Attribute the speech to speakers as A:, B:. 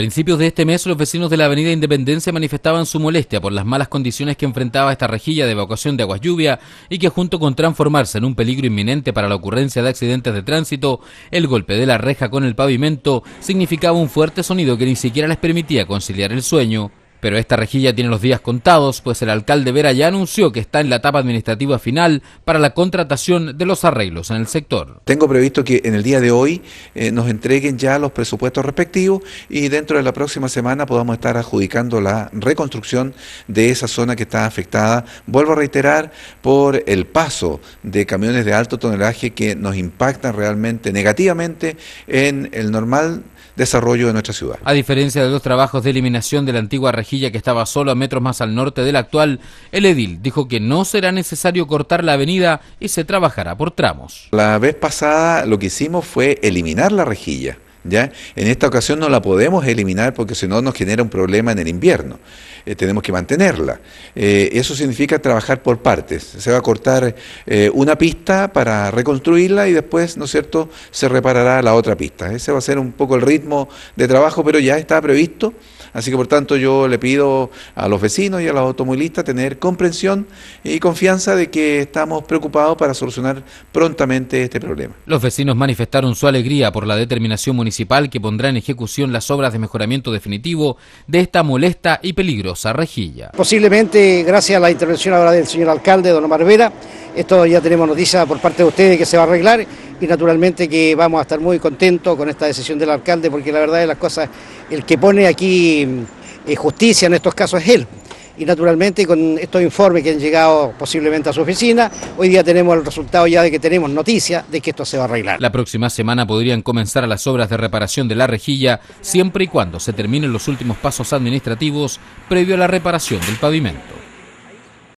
A: principios de este mes, los vecinos de la Avenida Independencia manifestaban su molestia por las malas condiciones que enfrentaba esta rejilla de evacuación de aguas lluvia y que, junto con transformarse en un peligro inminente para la ocurrencia de accidentes de tránsito, el golpe de la reja con el pavimento significaba un fuerte sonido que ni siquiera les permitía conciliar el sueño. Pero esta rejilla tiene los días contados, pues el alcalde Vera ya anunció que está en la etapa administrativa final para la contratación de los
B: arreglos en el sector. Tengo previsto que en el día de hoy eh, nos entreguen ya los presupuestos respectivos y dentro de la próxima semana podamos estar adjudicando la reconstrucción de esa zona que está afectada, vuelvo a reiterar, por el paso de camiones de alto tonelaje que nos impactan realmente negativamente en el normal desarrollo de nuestra ciudad.
A: A diferencia de los trabajos de eliminación de la antigua región, que estaba solo a metros más al norte del actual, el edil dijo que no será necesario cortar la avenida y se trabajará por
B: tramos. La vez pasada lo que hicimos fue eliminar la rejilla. En esta ocasión no la podemos eliminar porque si no nos genera un problema en el invierno. Eh, tenemos que mantenerla. Eh, eso significa trabajar por partes. Se va a cortar eh, una pista para reconstruirla y después, ¿no es cierto?, se reparará la otra pista. Ese va a ser un poco el ritmo de trabajo, pero ya está previsto. Así que por tanto yo le pido a los vecinos y a los automovilistas tener comprensión y confianza de que estamos preocupados para solucionar prontamente este problema.
A: Los vecinos manifestaron su alegría por la determinación municipal que pondrá en ejecución las obras de mejoramiento definitivo de esta molesta y peligrosa rejilla.
C: Posiblemente, gracias a la intervención ahora del señor alcalde, don Omar Vera, esto ya tenemos noticia por parte de ustedes que se va a arreglar y naturalmente que vamos a estar muy contentos con esta decisión del alcalde porque la verdad de las cosas, el que pone aquí eh, justicia en estos casos es él y naturalmente con estos informes que han llegado posiblemente a su oficina, hoy día tenemos el resultado ya de que tenemos noticia de que esto se va a arreglar.
A: La próxima semana podrían comenzar las obras de reparación de la rejilla siempre y cuando se terminen los últimos pasos administrativos previo a la reparación del pavimento.